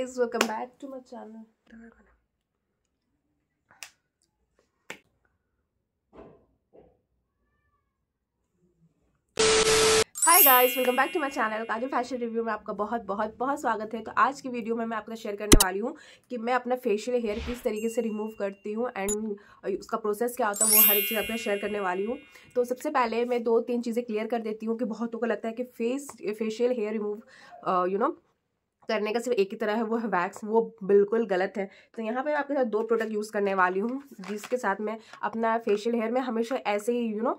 guys welcome back to my channel hi guys welcome back to my channel Kajal fashion review में आपका बहुत बहुत बहुत स्वागत है तो आज की वीडियो में मैं आपको शेयर करने वाली हूँ कि मैं अपना फेशियल हेयर किस तरीके से रिमूव करती हूँ एंड उसका प्रोसेस क्या होता है वो हर एक चीज़ अपने शेयर करने वाली हूँ तो सबसे पहले मैं दो तीन चीज़ें क्लियर कर देती हूँ कि बहुतों को लगता है कि face facial hair remove you know करने का सिर्फ एक ही तरह है वो है वैक्स वो बिल्कुल गलत है तो यहाँ पे मैं आपके साथ दो प्रोडक्ट यूज़ करने वाली हूँ जिसके साथ मैं अपना फेशियल हेयर में हमेशा ऐसे ही यू नो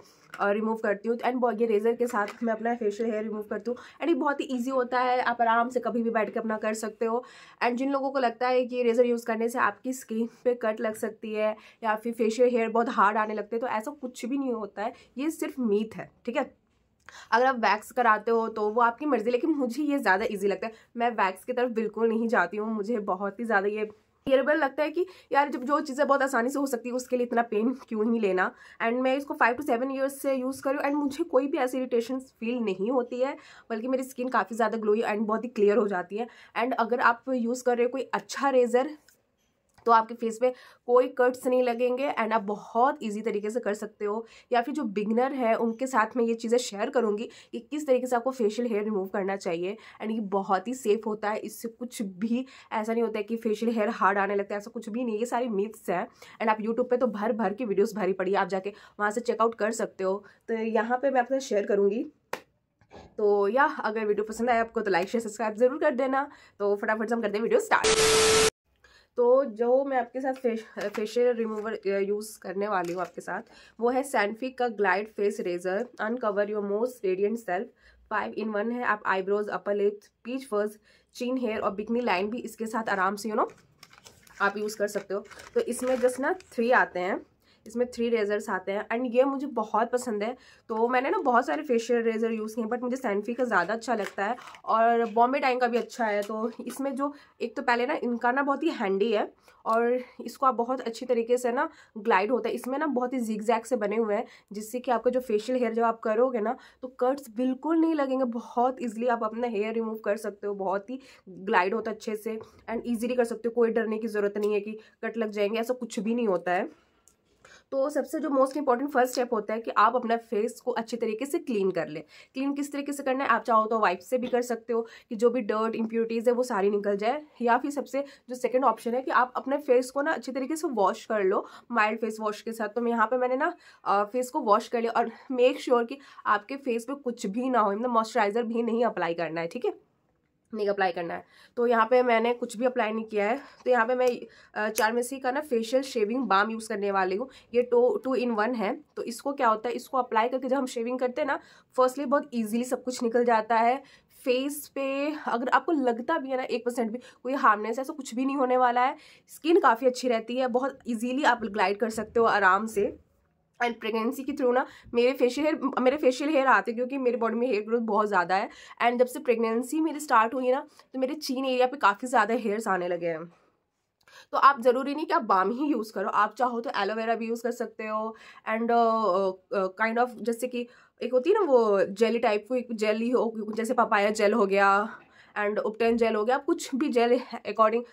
रिमूव करती हूँ एंड ये रेजर के साथ मैं अपना फेशियल हेयर रिमूव करती हूँ एंड ये बहुत ही ईजी होता है आप आराम से कभी भी बैठ के अपना कर सकते हो एंड जिन लोगों को लगता है कि रेजर यूज़ करने से आपकी स्किन पर कट लग सकती है या फिर फेशियल हेयर बहुत हार्ड आने लगते हैं तो ऐसा कुछ भी नहीं होता है ये सिर्फ मीथ है ठीक है अगर आप वैक्स कराते हो तो वो आपकी मर्ज़ी लेकिन मुझे ये ज़्यादा ईजी लगता है मैं वैक्स की तरफ बिल्कुल नहीं जाती हूँ मुझे बहुत ही ज़्यादा ये टेरेबल लगता है कि यार जब जो चीज़ें बहुत आसानी से हो सकती है उसके लिए इतना पेन क्यों ही लेना एंड मैं इसको फाइव टू सेवन ईयर्स से यूज़ करूँ एंड मुझे कोई भी ऐसी इरीटेशन फील नहीं होती है बल्कि मेरी स्किन काफ़ी ज़्यादा ग्लोई एंड बहुत ही क्लियर हो जाती है एंड अगर आप यूज़ कर रहे हो कोई अच्छा रेजर तो आपके फेस पे कोई कट्स नहीं लगेंगे एंड आप बहुत इजी तरीके से कर सकते हो या फिर जो बिगनर है उनके साथ मैं ये चीज़ें शेयर करूँगी कि किस तरीके से आपको फेशियल हेयर रिमूव करना चाहिए एंड ये बहुत ही सेफ होता है इससे कुछ भी ऐसा नहीं होता है कि फेशियल हेयर हार्ड आने लगता है ऐसा कुछ भी नहीं ये सारी मिथ्स हैं एंड आप यूट्यूब पर तो भर भर की वीडियोज़ भरी पड़ी आप जाके वहाँ से चेकआउट कर सकते हो तो यहाँ पर मैं अपना शेयर करूँगी तो या अगर वीडियो पसंद आए आपको तो लाइक शेयर सब्सक्राइब जरूर कर देना तो फटाफट से हम करते हैं वीडियो स्टार्ट तो जो मैं आपके साथ फेशियल रिमूवर यूज़ करने वाली हूँ आपके साथ वो है सैनफिक का glide face razor uncover your most radiant self five in one है आप आईब्रोज अपर लिप्स पीच फर्स चीन हेयर और बिकनी लाइन भी इसके साथ आराम से यू नो आप यूज़ कर सकते हो तो इसमें जस्ट ना थ्री आते हैं इसमें थ्री रेजर्स आते हैं एंड ये मुझे बहुत पसंद है तो मैंने ना बहुत सारे फेशियल रेजर यूज़ किए बट मुझे सैनफी का ज़्यादा अच्छा लगता है और बॉम्बे टाइम का भी अच्छा है तो इसमें जो एक तो पहले ना इनका ना बहुत ही हैंडी है और इसको आप बहुत अच्छी तरीके से ना ग्लाइड होता है इसमें ना बहुत ही जिग जैग से बने हुए हैं जिससे कि आपका जो फेशियल हेयर जब आप करोगे ना तो कट्स बिल्कुल नहीं लगेंगे बहुत ईजिली आप अपना हेयर रिमूव कर सकते हो बहुत ही ग्लाइड होता है अच्छे से एंड ईजिली कर सकते हो कोई डरने की ज़रूरत नहीं है कि कट लग जाएंगे ऐसा कुछ भी नहीं होता है तो सबसे जो मोस्ट इंपॉर्टेंट फर्स्ट स्टेप होता है कि आप अपना फेस को अच्छे तरीके से क्लीन कर लें क्लीन किस तरीके से करना है आप चाहो तो वाइप से भी कर सकते हो कि जो भी डर्ट इम्प्योरिटीज़ है वो सारी निकल जाए या फिर सबसे जो सेकेंड ऑप्शन है कि आप अपने फेस को ना अच्छे तरीके से वॉश कर लो माइल्ड फेस वॉश के साथ तो यहाँ पर मैंने ना फेस को वॉश कर लिया और मेक श्योर sure कि आपके फेस पर कुछ भी ना हो मतलब मॉइस्चराइज़र भी नहीं अप्लाई करना है ठीक है नहीं अप्लाई करना है तो यहाँ पे मैंने कुछ भी अप्लाई नहीं किया है तो यहाँ पे मैं मेसी का ना फेशियल शेविंग बाम यूज़ करने वाली हूँ ये टू टू इन वन है तो इसको क्या होता है इसको अप्लाई करके जब हम शेविंग करते हैं ना फर्स्टली बहुत ईजिली सब कुछ निकल जाता है फेस पे अगर आपको लगता भी है ना एक परसेंट भी कोई हार्मनेस है ऐसा कुछ भी नहीं होने वाला है स्किन काफ़ी अच्छी रहती है बहुत ईजीली आप ग्लाइड कर सकते हो आराम से एंड प्रेगनेंसी के थ्रू ना मेरे फेशियल हेयर मेरे फेशियल हेयर आते क्योंकि मेरे बॉडी में हेयर ग्रोथ बहुत ज़्यादा है एंड जब से प्रेगनेंसी मेरी स्टार्ट हुई ना तो मेरे चीन एरिया पे काफ़ी ज़्यादा हेयर्स आने लगे हैं तो आप ज़रूरी नहीं कि आप बाम ही यूज़ करो आप चाहो तो एलोवेरा भी यूज़ कर सकते हो एंड काइंड ऑफ जैसे कि एक होती है ना वो जेली टाइप की जेल ही हो जैसे पपाया जेल हो गया एंड उपटेन जेल हो गया आप कुछ भी gel according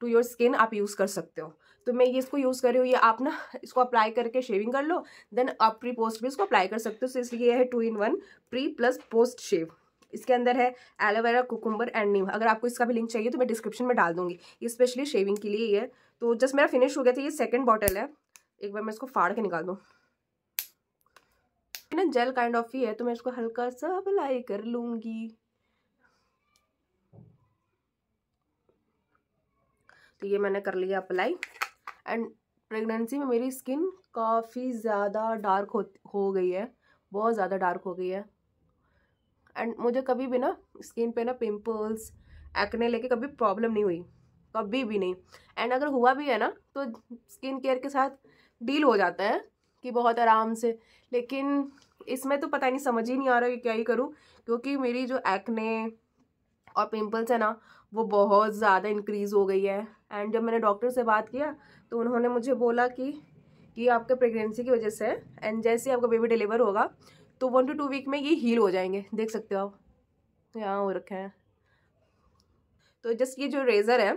to your skin आप यूज़ कर सकते हो तो मैं ये इसको यूज़ कर रही हूँ ये आप ना इसको अप्लाई करके शेविंग कर लो देन आप प्री पोस्ट भी इसको अप्लाई कर सकते हो तो इसलिए है two in one pre plus post shave इसके अंदर है एलोवेरा कुकुम्बर एंड नीम अगर आपको इसका भी लिंक चाहिए तो मैं डिस्क्रिप्शन में डाल दूंगी ये स्पेशली शेविंग के लिए ये तो जस्ट मेरा फिनिश हो गया था ये सेकेंड बॉटल है एक बार मैं इसको फाड़ के निकाल दूँ ना जेल काइंड ऑफ ही है तो मैं इसको हल्का सा अप्लाई कर लूँगी तो ये मैंने कर लिया अप्लाई एंड प्रेगनेंसी में मेरी स्किन काफ़ी ज़्यादा डार्क हो हो गई है बहुत ज़्यादा डार्क हो गई है एंड मुझे कभी भी ना स्किन पे ना पिंपल्स एक्ने लेके कभी प्रॉब्लम नहीं हुई कभी भी नहीं एंड अगर हुआ भी है ना तो स्किन केयर के साथ डील हो जाता है कि बहुत आराम से लेकिन इसमें तो पता नहीं समझ ही नहीं आ रहा कि क्या ही करूँ क्योंकि मेरी जो एक्ने और पिंपल्स है ना वो बहुत ज़्यादा इंक्रीज़ हो गई है एंड जब मैंने डॉक्टर से बात किया तो उन्होंने मुझे बोला कि ये आपके प्रेगनेंसी की वजह से एंड जैसे आपका बेबी डिलीवर होगा तो वन टू टू वीक में ये हील हो जाएंगे देख सकते हो आप यहाँ हो रखे हैं तो जस्ट ये जो रेज़र है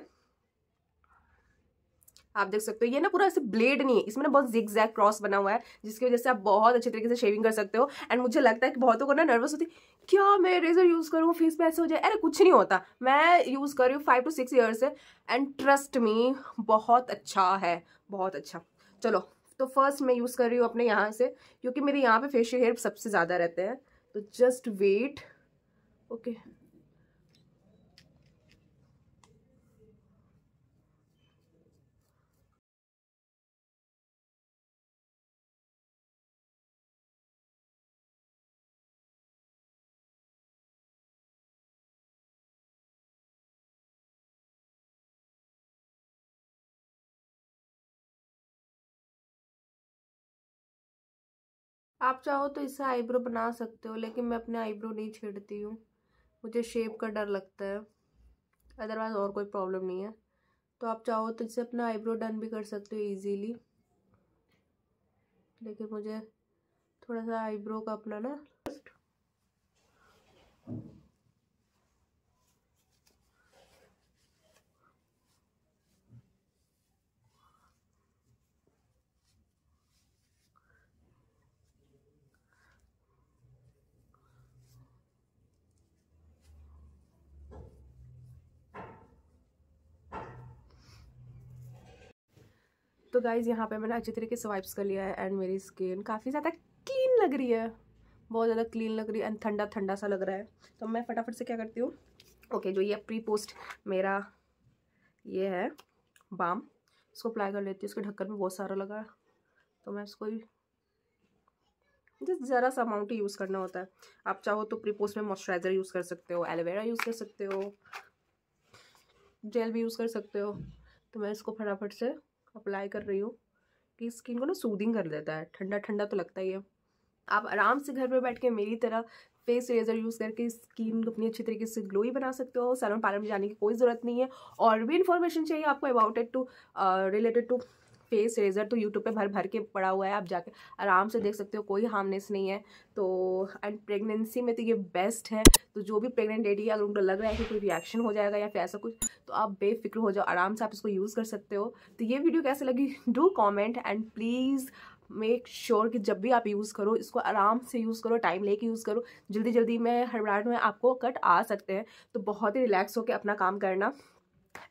आप देख सकते हो ये ना पूरा ऐसे ब्लेड नहीं है इसमें ना बहुत जिग जैक क्रॉस बना हुआ है जिसकी वजह से आप बहुत अच्छे तरीके से शेविंग कर सकते हो एंड मुझे लगता है कि बहुतों को ना नर्वस होती क्या मैं रेजर यूज़ करूँ फेस पे ऐसे हो जाए अरे कुछ नहीं होता मैं यूज़ कर रही हूँ फाइव टू सिक्स ईयर से एंड ट्रस्ट मी बहुत अच्छा है बहुत अच्छा चलो तो फर्स्ट मैं यूज़ कर रही हूँ अपने यहाँ से क्योंकि मेरे यहाँ पे फेशियल हेयर सबसे ज़्यादा रहते हैं तो जस्ट वेट ओके okay. आप चाहो तो इससे आईब्रो बना सकते हो लेकिन मैं अपने आईब्रो नहीं छेड़ती हूँ मुझे शेप का डर लगता है अदरवाइज़ और कोई प्रॉब्लम नहीं है तो आप चाहो तो इससे अपना आईब्रो डन भी कर सकते हो ईज़ीली लेकिन मुझे थोड़ा सा आईब्रो का अपना ना तो गाइज यहाँ पे मैंने अच्छी तरीके से वाइप्स कर लिया है एंड मेरी स्किन काफ़ी ज़्यादा क्लीन लग रही है बहुत ज़्यादा क्लीन लग रही है एंड ठंडा ठंडा सा लग रहा है तो मैं फटाफट से क्या करती हूँ ओके okay, जो ये प्री पोस्ट मेरा ये है बाम इसको अप्लाई कर लेती हूँ उसके ढक्कन में बहुत सारा लगा तो मैं इसको जिस ज़रा सा अमाउंट ही यूज़ करना होता है आप चाहो तो प्री पोस्ट में मॉइस्चराइज़र यूज़ कर सकते हो एलोवेरा यूज़ कर सकते हो जेल भी यूज़ कर सकते हो तो मैं इसको फटाफट से अप्लाई कर रही हो कि स्किन को ना सूदिंग कर देता है ठंडा ठंडा तो लगता ही है आप आराम से घर पर बैठ के मेरी तरह फेस रेजर यूज़ करके स्किन अपनी अच्छी तरीके से ग्लोई बना सकते हो सैलून पार्लर में जाने की कोई ज़रूरत नहीं है और भी इन्फॉर्मेशन चाहिए आपको about it to related to face razor तो यूट्यूब पे भर भर के पड़ा हुआ है आप जाके आराम से देख सकते हो कोई हार्मनेस नहीं है तो एंड प्रेगनेंसी में तो ये बेस्ट है तो जो भी प्रेगनेंट लेडी है अगर उनको लग रहा है कि कोई रिएक्शन हो जाएगा या फिर ऐसा कुछ तो आप बेफिक्र हो जाओ आराम से आप इसको यूज़ कर सकते हो तो ये वीडियो कैसे लगी do comment and please make sure sure कि जब भी आप यूज़ करो इसको आराम से यूज़ करो टाइम लेके यूज़ करो जल्दी जल्दी में हर ब्रांड में आपको कट आ सकते हैं तो बहुत ही रिलैक्स होकर अपना काम करना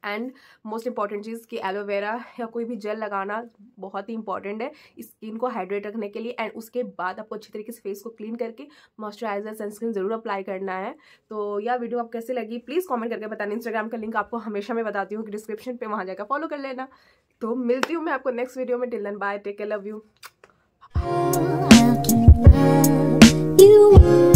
एंड मोस्ट इंपॉर्टेंट चीज़ कि एलोवेरा या कोई भी जेल लगाना बहुत ही इंपॉर्टेंट है स्किन को हाइड्रेट रखने के लिए एंड उसके बाद आपको अच्छी तरीके से फेस को क्लीन करके मॉइस्चराइजर सनस्क्रीन ज़रूर अप्लाई करना है तो यह वीडियो आप कैसे लगी प्लीज़ कॉमेंट करके बताना इंस्टाग्राम का लिंक आपको हमेशा मैं बताती हूँ कि डिस्क्रिप्शन पर वहाँ जाकर फॉलो कर लेना तो मिलती हूँ मैं आपको नेक्स्ट वीडियो में till then bye take a love you You